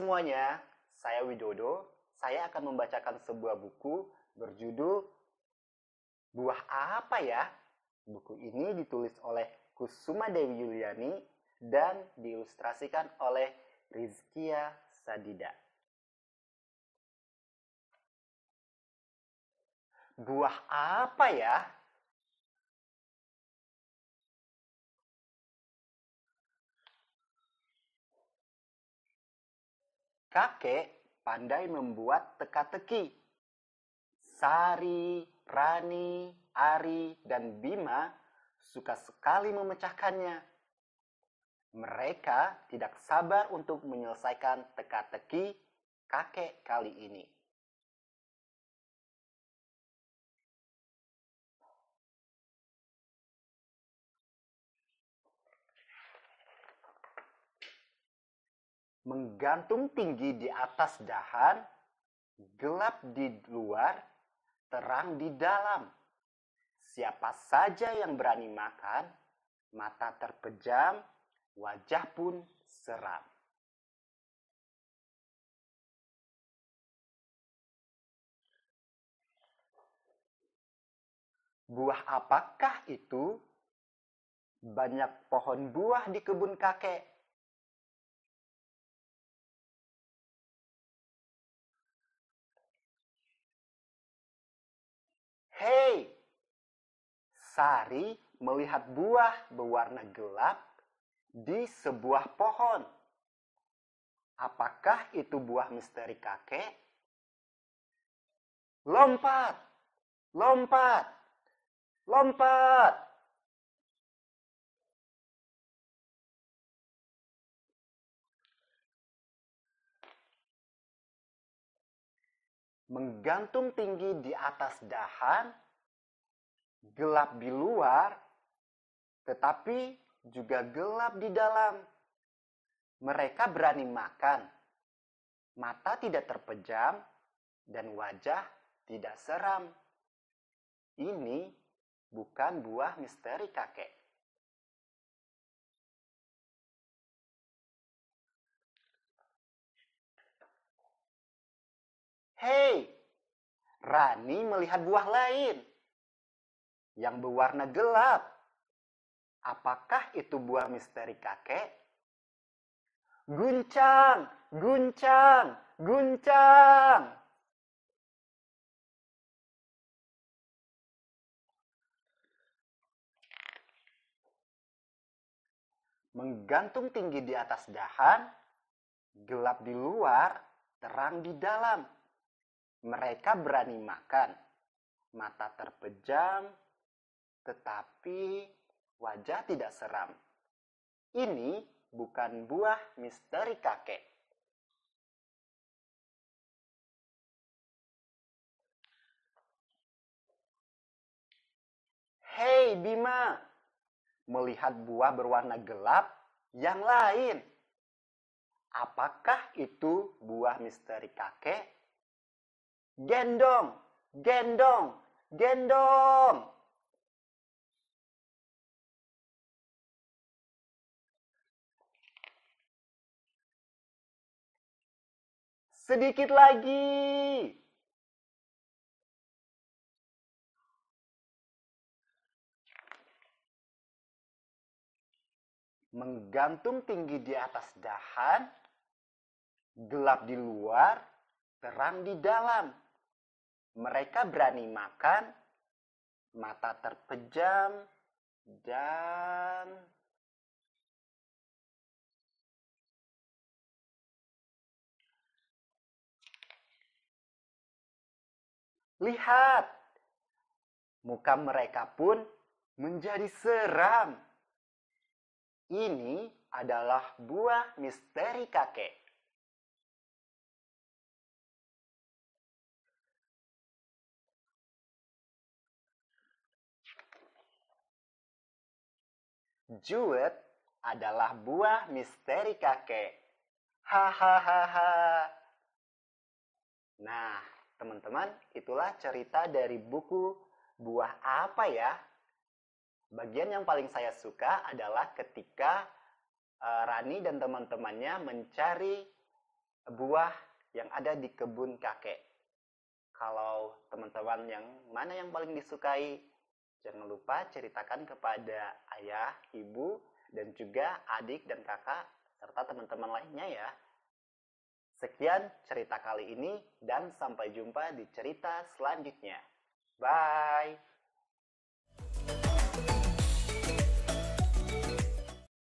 semuanya, saya Widodo. Saya akan membacakan sebuah buku berjudul Buah Apa Ya? Buku ini ditulis oleh Kusuma Dewi Yuliani dan diilustrasikan oleh Rizkia Sadida. Buah apa ya? Kakek pandai membuat teka-teki. Sari, Rani, Ari, dan Bima suka sekali memecahkannya. Mereka tidak sabar untuk menyelesaikan teka-teki kakek kali ini. menggantung tinggi di atas dahan, gelap di luar, terang di dalam. Siapa saja yang berani makan, mata terpejam, wajah pun seram. Buah apakah itu? Banyak pohon buah di kebun kakek Hei, Sari melihat buah berwarna gelap di sebuah pohon. Apakah itu buah misteri kakek? Lompat, lompat, lompat. menggantung tinggi di atas dahan, gelap di luar, tetapi juga gelap di dalam. Mereka berani makan, mata tidak terpejam, dan wajah tidak seram. Ini bukan buah misteri kakek. Hei, Rani melihat buah lain yang berwarna gelap. Apakah itu buah misteri kakek? Guncang, guncang, guncang. Menggantung tinggi di atas dahan, gelap di luar, terang di dalam. Mereka berani makan, mata terpejam, tetapi wajah tidak seram. Ini bukan buah misteri kakek. Hei Bima, melihat buah berwarna gelap yang lain. Apakah itu buah misteri kakek? gendong, gendong, gendong. Sedikit lagi. Menggantung tinggi di atas dahan, gelap di luar, terang di dalam. Mereka berani makan, mata terpejam, dan lihat muka mereka pun menjadi seram. Ini adalah buah misteri kakek. Juwet adalah buah misteri kakek. Hahaha. Nah, teman-teman, itulah cerita dari buku Buah Apa Ya? Bagian yang paling saya suka adalah ketika eh, Rani dan teman-temannya mencari buah yang ada di kebun kakek. Kalau teman-teman yang mana yang paling disukai, Jangan lupa ceritakan kepada ayah, ibu, dan juga adik dan kakak, serta teman-teman lainnya ya. Sekian cerita kali ini, dan sampai jumpa di cerita selanjutnya. Bye!